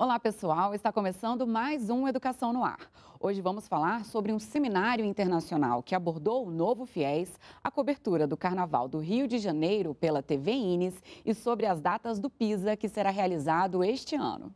Olá, pessoal. Está começando mais um Educação no Ar. Hoje vamos falar sobre um seminário internacional que abordou o novo fiéis, a cobertura do Carnaval do Rio de Janeiro pela TV Ines e sobre as datas do PISA que será realizado este ano.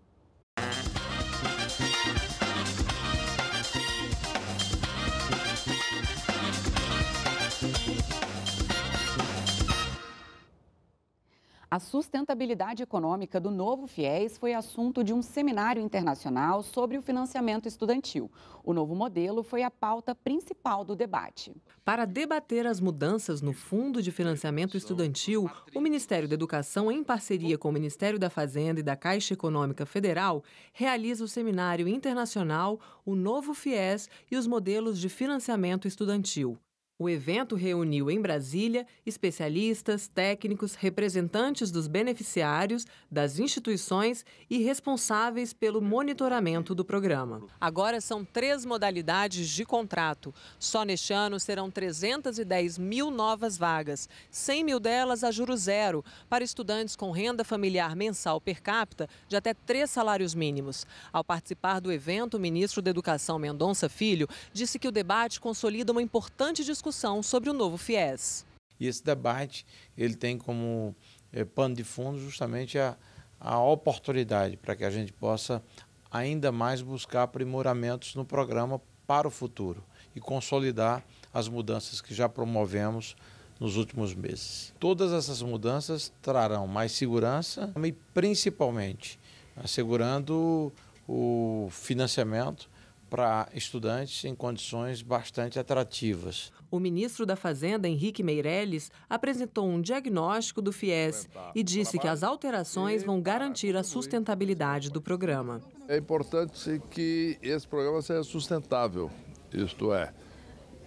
A sustentabilidade econômica do novo FIES foi assunto de um seminário internacional sobre o financiamento estudantil. O novo modelo foi a pauta principal do debate. Para debater as mudanças no Fundo de Financiamento Estudantil, o Ministério da Educação, em parceria com o Ministério da Fazenda e da Caixa Econômica Federal, realiza o seminário internacional O Novo FIES e os Modelos de Financiamento Estudantil. O evento reuniu em Brasília especialistas, técnicos, representantes dos beneficiários, das instituições e responsáveis pelo monitoramento do programa. Agora são três modalidades de contrato. Só neste ano serão 310 mil novas vagas, 100 mil delas a juros zero, para estudantes com renda familiar mensal per capita de até três salários mínimos. Ao participar do evento, o ministro da Educação, Mendonça Filho, disse que o debate consolida uma importante discussão discussão sobre o novo FIES. E esse debate ele tem como é, pano de fundo justamente a, a oportunidade para que a gente possa ainda mais buscar aprimoramentos no programa para o futuro e consolidar as mudanças que já promovemos nos últimos meses. Todas essas mudanças trarão mais segurança e principalmente assegurando o financiamento para estudantes em condições bastante atrativas. O ministro da Fazenda, Henrique Meirelles, apresentou um diagnóstico do FIES e disse que as alterações vão garantir a sustentabilidade do programa. É importante que esse programa seja sustentável, isto é,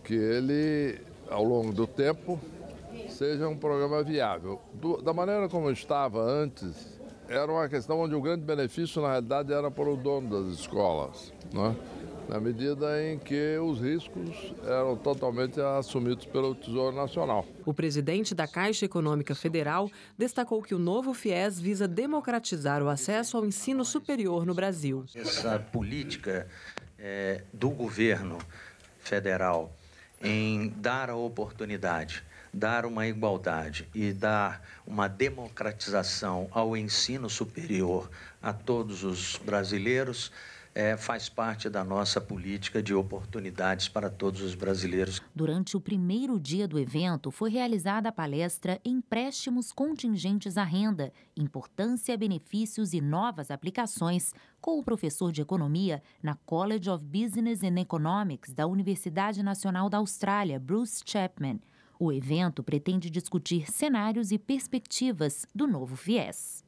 que ele, ao longo do tempo, seja um programa viável. Do, da maneira como estava antes, era uma questão onde o grande benefício, na realidade, era para o dono das escolas. Né? na medida em que os riscos eram totalmente assumidos pelo Tesouro Nacional. O presidente da Caixa Econômica Federal destacou que o novo FIES visa democratizar o acesso ao ensino superior no Brasil. Essa política é, do governo federal em dar a oportunidade, dar uma igualdade e dar uma democratização ao ensino superior a todos os brasileiros é, faz parte da nossa política de oportunidades para todos os brasileiros. Durante o primeiro dia do evento, foi realizada a palestra Empréstimos Contingentes à Renda: Importância, Benefícios e Novas Aplicações, com o professor de Economia na College of Business and Economics da Universidade Nacional da Austrália, Bruce Chapman. O evento pretende discutir cenários e perspectivas do novo viés.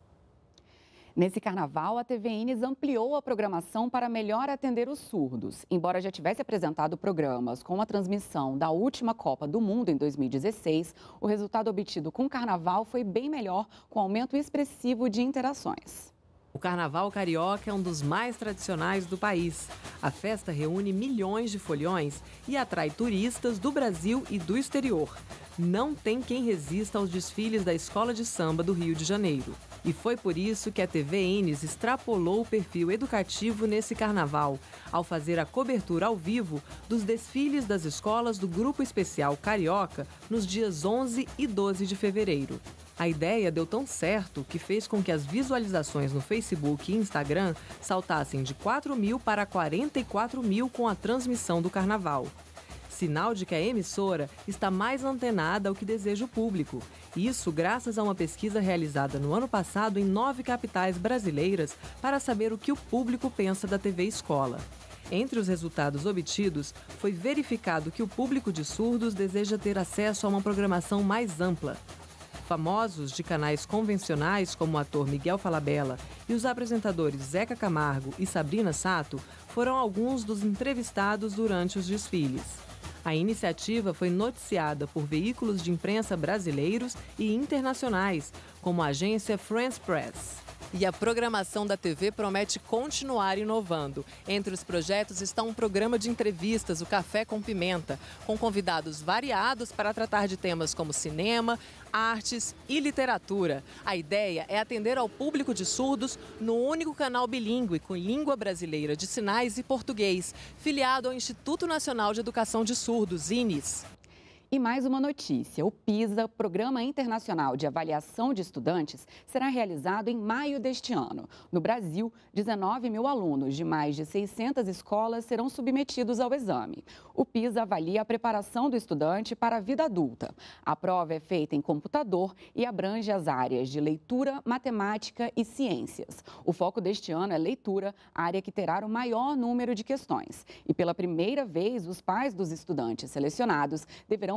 Nesse carnaval, a TV Ines ampliou a programação para melhor atender os surdos. Embora já tivesse apresentado programas com a transmissão da última Copa do Mundo em 2016, o resultado obtido com o carnaval foi bem melhor, com aumento expressivo de interações. O Carnaval Carioca é um dos mais tradicionais do país. A festa reúne milhões de folhões e atrai turistas do Brasil e do exterior. Não tem quem resista aos desfiles da Escola de Samba do Rio de Janeiro. E foi por isso que a TV Enes extrapolou o perfil educativo nesse carnaval, ao fazer a cobertura ao vivo dos desfiles das escolas do Grupo Especial Carioca nos dias 11 e 12 de fevereiro. A ideia deu tão certo que fez com que as visualizações no Facebook e Instagram saltassem de 4 mil para 44 mil com a transmissão do carnaval. Sinal de que a emissora está mais antenada ao que deseja o público. Isso graças a uma pesquisa realizada no ano passado em nove capitais brasileiras para saber o que o público pensa da TV Escola. Entre os resultados obtidos, foi verificado que o público de surdos deseja ter acesso a uma programação mais ampla, Famosos de canais convencionais como o ator Miguel Falabella e os apresentadores Zeca Camargo e Sabrina Sato foram alguns dos entrevistados durante os desfiles. A iniciativa foi noticiada por veículos de imprensa brasileiros e internacionais, como a agência France Press. E a programação da TV promete continuar inovando. Entre os projetos está um programa de entrevistas, o Café com Pimenta, com convidados variados para tratar de temas como cinema, artes e literatura. A ideia é atender ao público de surdos no único canal bilíngue com língua brasileira de sinais e português, filiado ao Instituto Nacional de Educação de Surdos, INES. E mais uma notícia: o PISA, Programa Internacional de Avaliação de Estudantes, será realizado em maio deste ano. No Brasil, 19 mil alunos de mais de 600 escolas serão submetidos ao exame. O PISA avalia a preparação do estudante para a vida adulta. A prova é feita em computador e abrange as áreas de leitura, matemática e ciências. O foco deste ano é leitura, área que terá o maior número de questões. E pela primeira vez, os pais dos estudantes selecionados deverão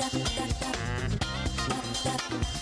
Thank you.